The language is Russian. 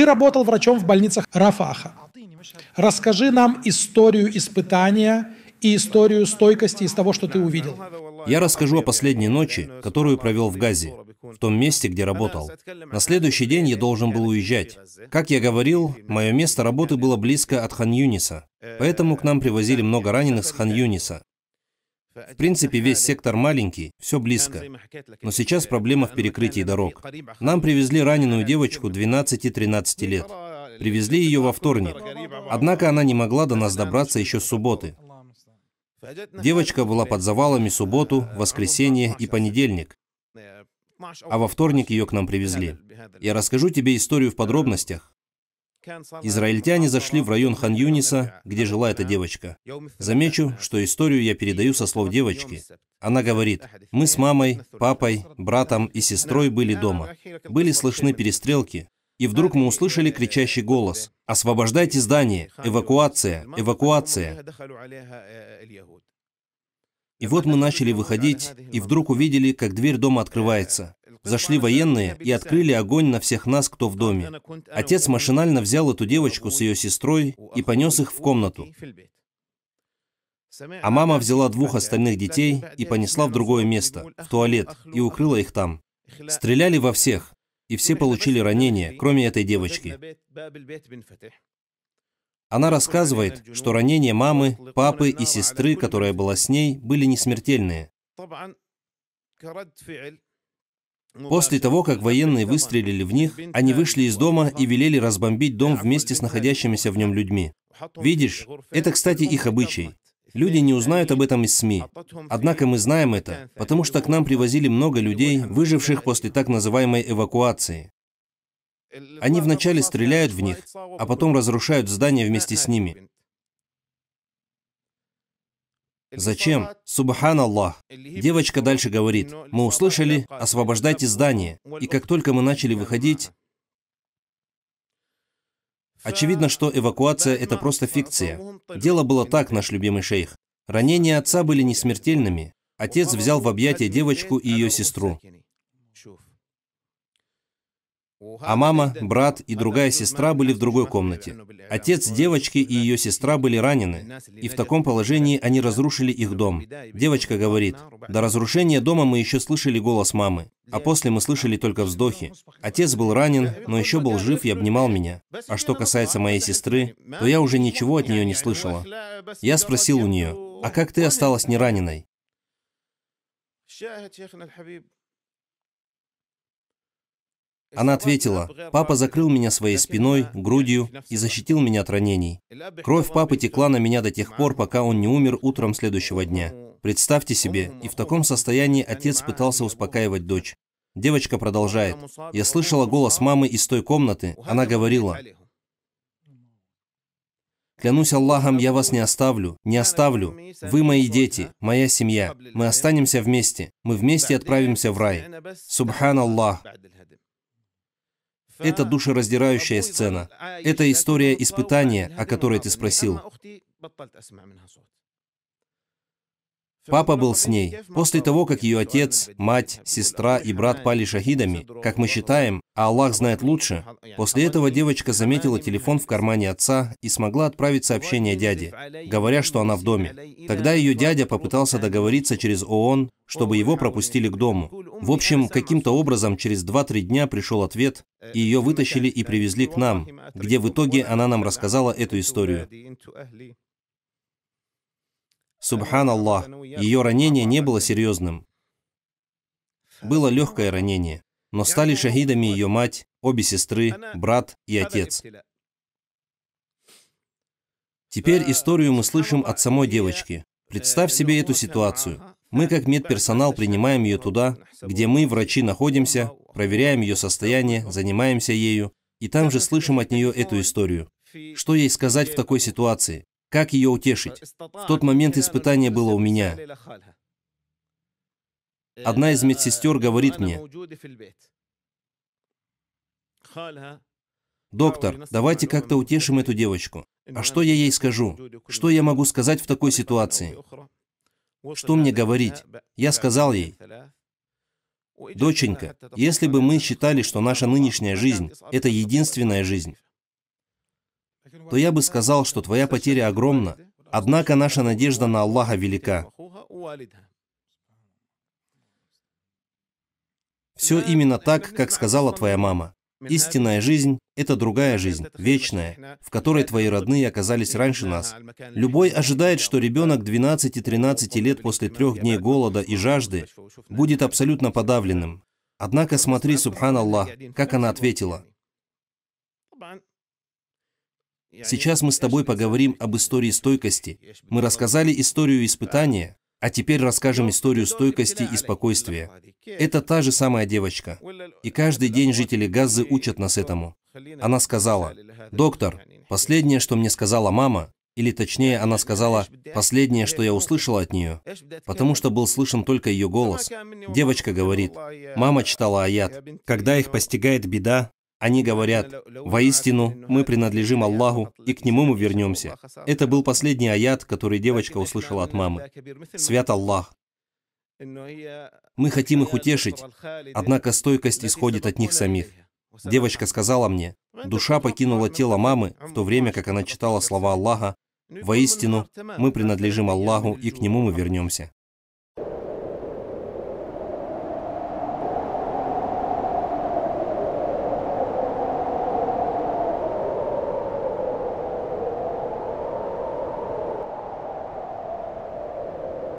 Ты работал врачом в больницах Рафаха. Расскажи нам историю испытания и историю стойкости из того, что ты увидел. Я расскажу о последней ночи, которую провел в Газе, в том месте, где работал. На следующий день я должен был уезжать. Как я говорил, мое место работы было близко от Хан-Юниса, поэтому к нам привозили много раненых с Хан-Юниса. В принципе, весь сектор маленький, все близко. Но сейчас проблема в перекрытии дорог. Нам привезли раненую девочку 12-13 лет. Привезли ее во вторник. Однако она не могла до нас добраться еще с субботы. Девочка была под завалами субботу, воскресенье и понедельник. А во вторник ее к нам привезли. Я расскажу тебе историю в подробностях, Израильтяне зашли в район Хан-Юниса, где жила эта девочка. Замечу, что историю я передаю со слов девочки. Она говорит, мы с мамой, папой, братом и сестрой были дома. Были слышны перестрелки. И вдруг мы услышали кричащий голос «Освобождайте здание! Эвакуация! Эвакуация!» И вот мы начали выходить, и вдруг увидели, как дверь дома открывается. Зашли военные и открыли огонь на всех нас, кто в доме. Отец машинально взял эту девочку с ее сестрой и понес их в комнату. А мама взяла двух остальных детей и понесла в другое место, в туалет, и укрыла их там. Стреляли во всех, и все получили ранения, кроме этой девочки. Она рассказывает, что ранения мамы, папы и сестры, которая была с ней, были несмертельные. Ну после того, как военные выстрелили в них, они вышли из дома и велели разбомбить дом вместе с находящимися в нем людьми. Видишь, это, кстати, их обычай. Люди не узнают об этом из СМИ. Однако мы знаем это, потому что к нам привозили много людей, выживших после так называемой эвакуации. Э, они вначале стреляют в них, а потом разрушают здание э, э, вместе с ними. Зачем? Субхан Аллах. Девочка дальше говорит, мы услышали, освобождайте здание. И как только мы начали выходить, Очевидно, что эвакуация — это просто фикция. Дело было так, наш любимый шейх. Ранения отца были не смертельными. Отец взял в объятия девочку и ее сестру. А мама, брат и другая сестра были в другой комнате. Отец девочки и ее сестра были ранены, и в таком положении они разрушили их дом. Девочка говорит, до разрушения дома мы еще слышали голос мамы, а после мы слышали только вздохи. Отец был ранен, но еще был жив и обнимал меня. А что касается моей сестры, то я уже ничего от нее не слышала. Я спросил у нее, а как ты осталась не нераненой? Она ответила, «Папа закрыл меня своей спиной, грудью и защитил меня от ранений. Кровь папы текла на меня до тех пор, пока он не умер утром следующего дня. Представьте себе, и в таком состоянии отец пытался успокаивать дочь. Девочка продолжает. «Я слышала голос мамы из той комнаты. Она говорила, «Клянусь Аллахом, я вас не оставлю, не оставлю. Вы мои дети, моя семья. Мы останемся вместе. Мы вместе отправимся в рай». Субхан Аллах." Это душераздирающая сцена. Это история испытания, о которой ты спросил. Папа был с ней. После того, как ее отец, мать, сестра и брат пали шахидами, как мы считаем, а Аллах знает лучше, после этого девочка заметила телефон в кармане отца и смогла отправить сообщение дяде, говоря, что она в доме. Тогда ее дядя попытался договориться через ООН, чтобы его пропустили к дому. В общем, каким-то образом через 2-3 дня пришел ответ, и ее вытащили и привезли к нам, где в итоге она нам рассказала эту историю. Субхан Аллах. ее ранение не было серьезным. Было легкое ранение, но стали шахидами ее мать, обе сестры, брат и отец. Теперь историю мы слышим от самой девочки. Представь себе эту ситуацию. Мы как медперсонал принимаем ее туда, где мы, врачи, находимся, проверяем ее состояние, занимаемся ею, и там же слышим от нее эту историю. Что ей сказать в такой ситуации? Как ее утешить? В тот момент испытание было у меня. Одна из медсестер говорит мне, «Доктор, давайте как-то утешим эту девочку. А что я ей скажу? Что я могу сказать в такой ситуации? Что мне говорить? Я сказал ей, «Доченька, если бы мы считали, что наша нынешняя жизнь – это единственная жизнь, то я бы сказал, что твоя потеря огромна. Однако наша надежда на Аллаха велика. Все именно так, как сказала твоя мама. Истинная жизнь — это другая жизнь, вечная, в которой твои родные оказались раньше нас. Любой ожидает, что ребенок 12-13 лет после трех дней голода и жажды будет абсолютно подавленным. Однако смотри, субханаллах, как она ответила. Сейчас мы с тобой поговорим об истории стойкости. Мы рассказали историю испытания, а теперь расскажем историю стойкости и спокойствия. Это та же самая девочка. И каждый день жители Газы учат нас этому. Она сказала, «Доктор, последнее, что мне сказала мама, или точнее, она сказала последнее, что я услышала от нее, потому что был слышен только ее голос. Девочка говорит, мама читала аят. Когда их постигает беда, они говорят, «Воистину, мы принадлежим Аллаху, и к Нему мы вернемся». Это был последний аят, который девочка услышала от мамы. «Свят Аллах». Мы хотим их утешить, однако стойкость исходит от них самих. Девочка сказала мне, душа покинула тело мамы, в то время как она читала слова Аллаха, «Воистину, мы принадлежим Аллаху, и к Нему мы вернемся».